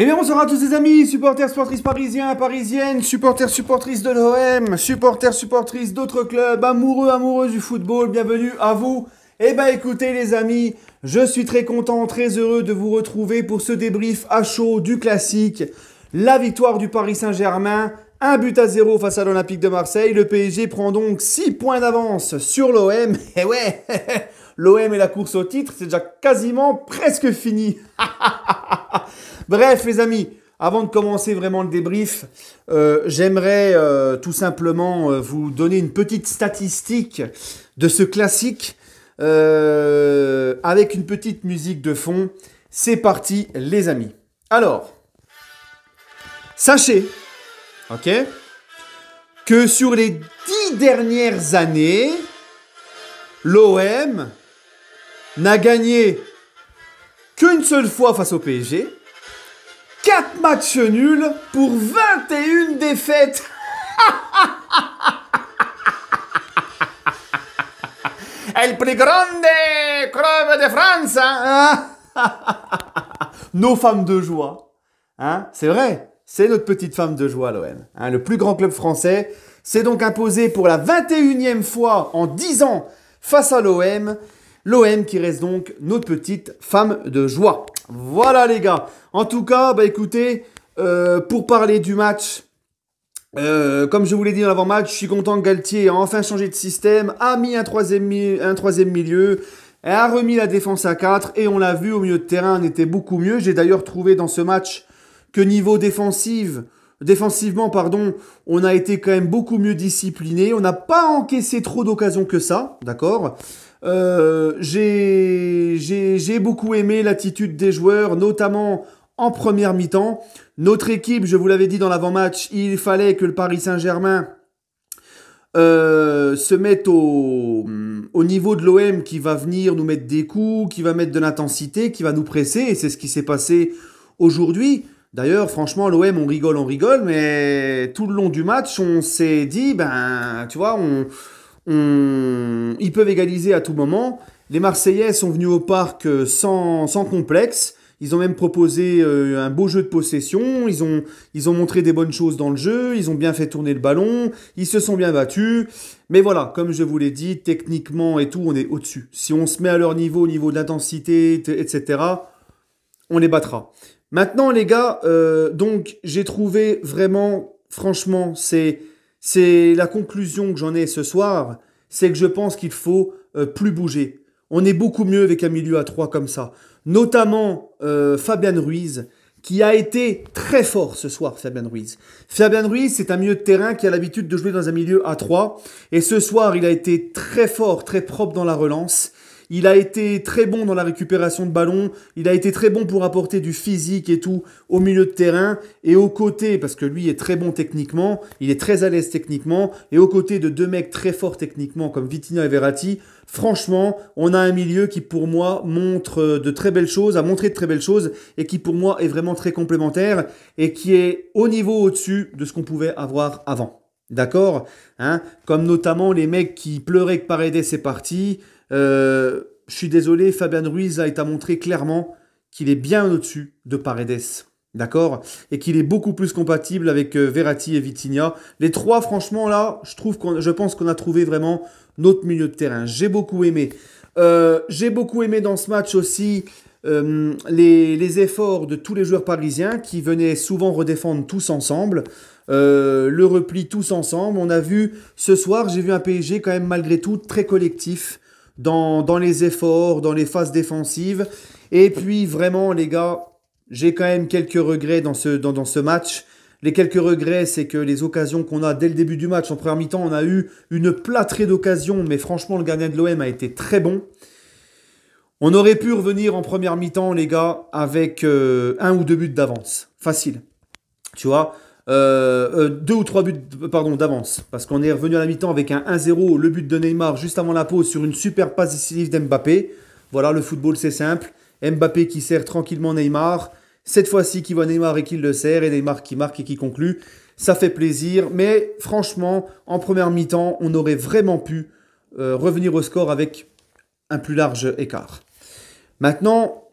Eh bien, bonsoir à tous les amis, supporters, supportrices parisiens, parisiennes, supporters, supportrices de l'OM, supporters, supportrices d'autres clubs, amoureux, amoureuses du football, bienvenue à vous. Eh bien, écoutez les amis, je suis très content, très heureux de vous retrouver pour ce débrief à chaud du classique. La victoire du Paris Saint-Germain, un but à zéro face à l'Olympique de Marseille. Le PSG prend donc 6 points d'avance sur l'OM. Eh ouais, l'OM et la course au titre, c'est déjà quasiment presque fini. Bref, les amis, avant de commencer vraiment le débrief, euh, j'aimerais euh, tout simplement euh, vous donner une petite statistique de ce classique avec une petite musique de fond. C'est parti, les amis. Alors, sachez, ok, que sur les dix dernières années, l'OM n'a gagné qu'une seule fois face au PSG 4 matchs nuls pour 21 défaites. El plus grande club de France. Hein? Nos femmes de joie. Hein c'est vrai, c'est notre petite femme de joie, l'OM. Hein, le plus grand club français s'est donc imposé pour la 21e fois en 10 ans face à l'OM. L'OM qui reste donc notre petite femme de joie. Voilà les gars. En tout cas, bah écoutez, euh, pour parler du match, euh, comme je vous l'ai dit dans l'avant-match, je suis content que Galtier a enfin changé de système, a mis un troisième, un troisième milieu, a remis la défense à 4 et on l'a vu au milieu de terrain, on était beaucoup mieux. J'ai d'ailleurs trouvé dans ce match que niveau défensive, défensivement, pardon, on a été quand même beaucoup mieux discipliné. On n'a pas encaissé trop d'occasions que ça, d'accord euh, j'ai beaucoup aimé l'attitude des joueurs, notamment en première mi-temps. Notre équipe, je vous l'avais dit dans l'avant-match, il fallait que le Paris Saint-Germain euh, se mette au, au niveau de l'OM qui va venir nous mettre des coups, qui va mettre de l'intensité, qui va nous presser. Et c'est ce qui s'est passé aujourd'hui. D'ailleurs, franchement, l'OM, on rigole, on rigole, mais tout le long du match, on s'est dit, ben, tu vois, on, on ils peuvent égaliser à tout moment. Les Marseillais sont venus au parc euh, sans, sans complexe. Ils ont même proposé euh, un beau jeu de possession. Ils ont, ils ont montré des bonnes choses dans le jeu. Ils ont bien fait tourner le ballon. Ils se sont bien battus. Mais voilà, comme je vous l'ai dit, techniquement et tout, on est au-dessus. Si on se met à leur niveau, au niveau de l'intensité, etc., on les battra. Maintenant, les gars, euh, donc j'ai trouvé vraiment, franchement, c'est, c'est la conclusion que j'en ai ce soir c'est que je pense qu'il faut euh, plus bouger. On est beaucoup mieux avec un milieu à 3 comme ça. Notamment euh, Fabian Ruiz, qui a été très fort ce soir, Fabian Ruiz. Fabian Ruiz, c'est un milieu de terrain qui a l'habitude de jouer dans un milieu à 3. Et ce soir, il a été très fort, très propre dans la relance. Il a été très bon dans la récupération de ballon. Il a été très bon pour apporter du physique et tout au milieu de terrain et aux côtés, parce que lui est très bon techniquement. Il est très à l'aise techniquement. Et aux côtés de deux mecs très forts techniquement comme Vitina et Verratti, franchement, on a un milieu qui pour moi montre de très belles choses, a montré de très belles choses et qui pour moi est vraiment très complémentaire et qui est au niveau au-dessus de ce qu'on pouvait avoir avant. D'accord hein Comme notamment les mecs qui pleuraient que Paredes c'est parti, euh, je suis désolé, Fabien Ruiz a été montré clairement qu'il est bien au-dessus de Paredes. D'accord Et qu'il est beaucoup plus compatible avec euh, Verratti et Vitinha. Les trois, franchement, là, je, trouve qu'on, je pense qu'on a trouvé vraiment notre milieu de terrain. J'ai beaucoup aimé. Euh, j'ai beaucoup aimé dans ce match aussi les, efforts de tous les joueurs parisiens qui venaient souvent redéfendre tous ensemble. le repli tous ensemble. On a vu ce soir, j'ai vu un PSG quand même malgré tout très collectif, dans, les efforts, dans les phases défensives. Et puis vraiment, les gars, j'ai quand même quelques regrets dans ce, dans, ce match. Les quelques regrets, c'est que les occasions qu'on a dès le début du match, en première mi-temps, on a eu une plâtrée d'occasions, mais franchement, le gardien de l'OM a été très bon. On aurait pu revenir en première mi-temps, les gars, avec euh, un ou deux buts d'avance. Facile. Tu vois, euh, euh, deux ou trois buts pardon, d'avance. Parce qu'on est revenu à la mi-temps avec un 1-0, le but de Neymar juste avant la pause sur une super passe décisive d'Mbappé. Voilà, le football c'est simple. Mbappé qui sert tranquillement Neymar. Cette fois-ci qui voit Neymar et qui le sert. Et Neymar qui marque et qui conclut. Ça fait plaisir. Mais franchement, en première mi-temps, on aurait vraiment pu euh, revenir au score avec un plus large écart. Maintenant,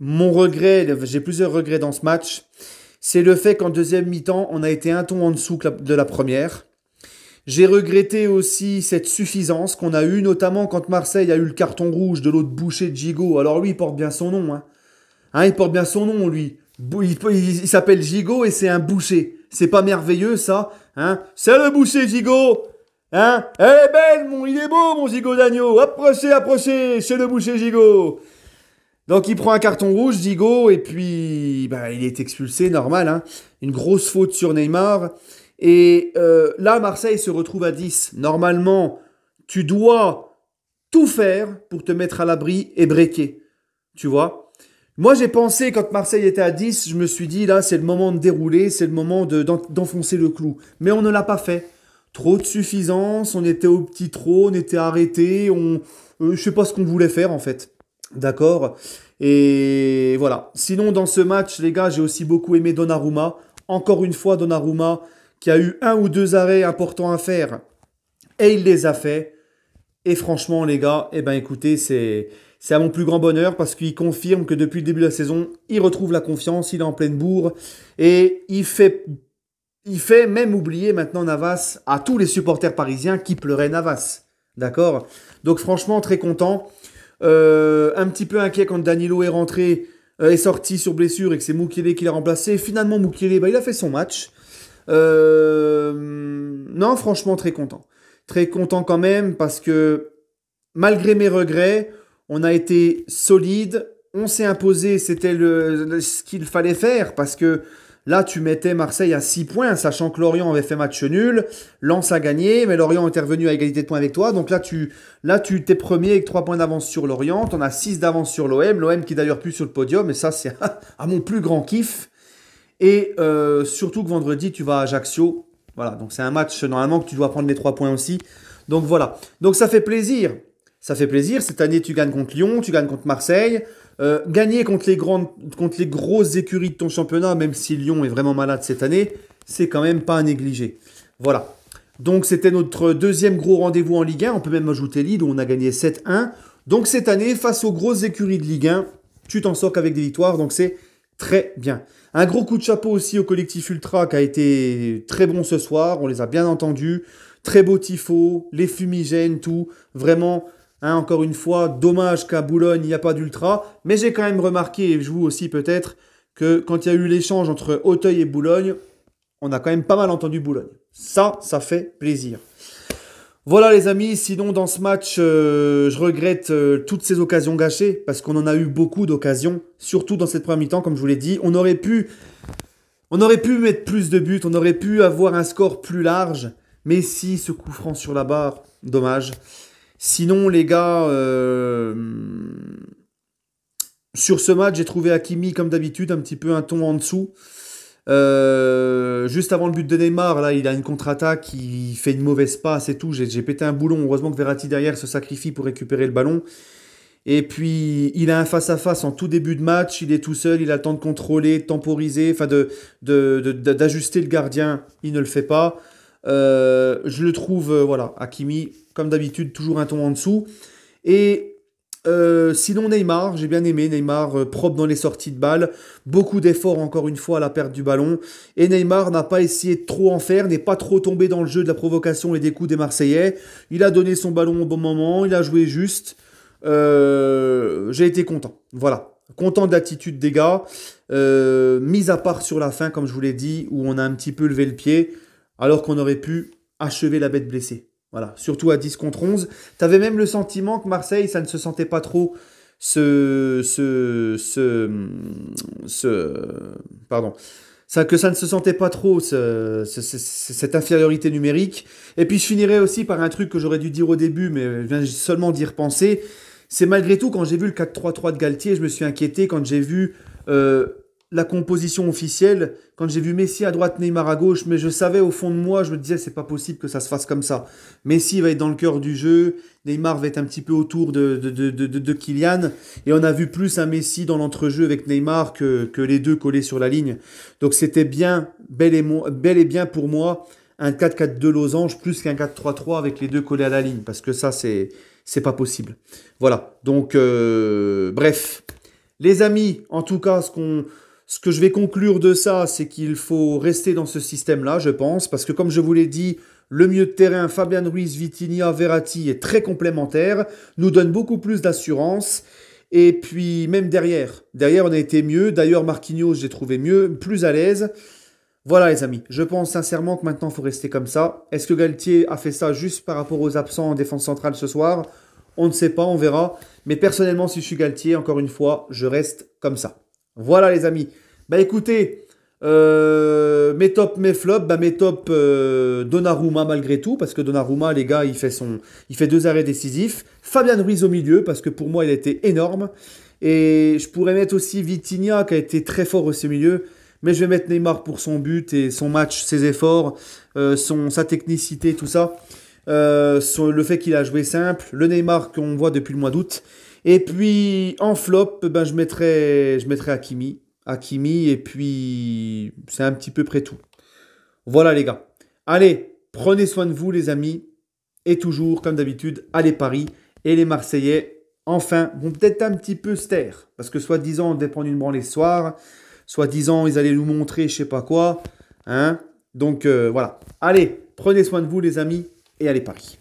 mon regret, j'ai plusieurs regrets dans ce match c'est le fait qu'en deuxième mi-temps, on a été un ton en dessous de la première. J'ai regretté aussi cette suffisance qu'on a eue, notamment quand Marseille a eu le carton rouge de l'autre boucher de Gigot. Alors lui, il porte bien son nom. Hein. hein il porte bien son nom, lui. Il, s'appelle Gigot et c'est un boucher. C'est pas merveilleux, ça hein C'est le boucher Gigot Hein Elle eh, est belle, mon, il est beau, mon Gigot d'agneau Approchez, approchez, c'est le boucher Gigot donc il prend un carton rouge, Zigo, et puis ben, il est expulsé, normal. Hein. Une grosse faute sur Neymar. Et euh, là, Marseille se retrouve à 10. Normalement, tu dois tout faire pour te mettre à l'abri et breaker. Tu vois Moi, j'ai pensé, quand Marseille était à 10, je me suis dit, là, c'est le moment de dérouler, c'est le moment d'enfoncer le clou. Mais on ne l'a pas fait. Trop de suffisance, on était au petit trop, on était arrêté, on, euh, je sais pas ce qu'on voulait faire en fait. D'accord Et voilà. Sinon, dans ce match, les gars, j'ai aussi beaucoup aimé Donnarumma. Encore une fois, Donnarumma qui a eu un ou deux arrêts importants à faire. Et il les a faits. Et franchement, les gars, eh ben, écoutez, c'est, c'est à mon plus grand bonheur parce qu'il confirme que depuis le début de la saison, il retrouve la confiance, il est en pleine bourre. Et il fait, il fait même oublier maintenant Navas à tous les supporters parisiens qui pleuraient Navas. D'accord Donc franchement, très content. Euh, un petit peu inquiet quand Danilo est rentré, euh, est sorti sur blessure et que c'est Moukele qui l'a remplacé. Finalement, Moukele, bah, il a fait son match. Euh, non, franchement, très content. Très content quand même parce que malgré mes regrets, on a été solide. On s'est imposé, c'était ce qu'il fallait faire parce que Là, tu mettais Marseille à 6 points, sachant que Lorient avait fait match nul. Lens a gagné, mais Lorient est revenu à égalité de points avec toi. Donc là, tu là, tu t'es premier avec 3 points d'avance sur Lorient. en as 6 d'avance sur l'OM. L'OM qui d'ailleurs plus sur le podium. Et ça, c'est à mon plus grand kiff. Et euh, surtout que vendredi, tu vas à Ajaccio. Voilà, donc c'est un match normalement que tu dois prendre les 3 points aussi. Donc voilà. Donc ça fait plaisir ça fait plaisir. Cette année, tu gagnes contre Lyon, tu gagnes contre Marseille. Euh, gagner contre les, grandes, contre les grosses écuries de ton championnat, même si Lyon est vraiment malade cette année, c'est quand même pas à négliger. Voilà. Donc c'était notre deuxième gros rendez-vous en Ligue 1. On peut même ajouter Lille où on a gagné 7-1. Donc cette année, face aux grosses écuries de Ligue 1, tu t'en sors qu'avec des victoires. Donc c'est très bien. Un gros coup de chapeau aussi au collectif Ultra qui a été très bon ce soir. On les a bien entendus. Très beau tifo, les fumigènes, tout. Vraiment, Hein, encore une fois, dommage qu'à Boulogne, il n'y a pas d'ultra. Mais j'ai quand même remarqué, et je vous aussi peut-être, que quand il y a eu l'échange entre Auteuil et Boulogne, on a quand même pas mal entendu Boulogne. Ça, ça fait plaisir. Voilà les amis, sinon dans ce match, euh, je regrette euh, toutes ces occasions gâchées, parce qu'on en a eu beaucoup d'occasions, surtout dans cette première mi-temps, comme je vous l'ai dit. On aurait pu on aurait pu mettre plus de buts, on aurait pu avoir un score plus large, mais si ce coup franc sur la barre, dommage. Sinon, les gars, euh, sur ce match, j'ai trouvé Hakimi, comme d'habitude, un petit peu un ton en dessous. Euh, juste avant le but de Neymar, là, il a une contre-attaque, il fait une mauvaise passe et tout. J'ai pété un boulon. Heureusement que Verratti derrière se sacrifie pour récupérer le ballon. Et puis, il a un face-à-face en tout début de match. Il est tout seul, il a le temps de contrôler, de temporiser, enfin d'ajuster de, le gardien. Il ne le fait pas. Euh, je le trouve, voilà, Hakimi, comme d'habitude, toujours un ton en dessous. Et euh, sinon, Neymar, j'ai bien aimé Neymar, euh, propre dans les sorties de balles, beaucoup d'efforts encore une fois à la perte du ballon. Et Neymar n'a pas essayé de trop en faire, n'est pas trop tombé dans le jeu de la provocation et des coups des Marseillais. Il a donné son ballon au bon moment, il a joué juste. Euh, j'ai été content, voilà. Content de l'attitude des gars, mis à part sur la fin, comme je vous l'ai dit, où on a un petit peu levé le pied, alors qu'on aurait pu achever la bête blessée. Voilà, surtout à 10 contre 11. T'avais même le sentiment que Marseille, ça ne se sentait pas trop ce. ce. ce. ce pardon. Ça, que ça ne se sentait pas trop, ce, ce, cette infériorité numérique. Et puis je finirai aussi par un truc que j'aurais dû dire au début, mais je viens seulement d'y repenser. C'est malgré tout, quand j'ai vu le 4-3-3 de Galtier, je me suis inquiété quand j'ai vu euh, la composition officielle, quand j'ai vu Messi à droite, Neymar à gauche, mais je savais au fond de moi, je me disais, c'est pas possible que ça se fasse comme ça. Messi va être dans le cœur du jeu, Neymar va être un petit peu autour de, de, de, Kylian, et on a vu plus un Messi dans l'entrejeu avec Neymar que, les deux collés sur la ligne. Donc c'était bien, bel et, bien pour moi, un 4-4-2 losange plus qu'un 4-3-3 avec les deux collés à la ligne, parce que ça, c'est, c'est pas possible. Voilà, donc, euh, bref. Les amis, en tout cas, ce qu'on ce que je vais conclure de ça, c'est qu'il faut rester dans ce système-là, je pense, parce que comme je vous l'ai dit, le mieux de terrain Fabian Ruiz, Vitinia, Verratti est très complémentaire, nous donne beaucoup plus d'assurance. Et puis même derrière, derrière on a été mieux. D'ailleurs Marquinhos, j'ai trouvé mieux, plus à l'aise. Voilà les amis, je pense sincèrement que maintenant il faut rester comme ça. Est-ce que Galtier a fait ça juste par rapport aux absents en défense centrale ce soir On ne sait pas, on verra. Mais personnellement, si je suis Galtier, encore une fois, je reste comme ça. Voilà les amis. Bah écoutez, euh, mes top, mes flops, bah mes top euh, Donnarumma malgré tout, parce que Donnarumma, les gars, il fait, son, il fait deux arrêts décisifs. Fabian Ruiz au milieu, parce que pour moi, il a été énorme. Et je pourrais mettre aussi Vitinha, qui a été très fort au milieu. Mais je vais mettre Neymar pour son but et son match, ses efforts, euh, son, sa technicité, tout ça. le fait qu'il a joué simple. Le Neymar qu'on voit depuis le mois d'août. Et puis en flop, ben, je mettrai, je mettrai Hakimi. Hakimi, et puis c'est un petit peu près tout. Voilà les gars. Allez, prenez soin de vous les amis. Et toujours, comme d'habitude, allez Paris et les Marseillais, enfin, vont peut-être un petit peu se taire. Parce que soi-disant, on devait prendre une branlée ce soir. Soi-disant, ils allaient nous montrer je sais pas quoi. Hein Donc euh, voilà. Allez, prenez soin de vous les amis et allez Paris.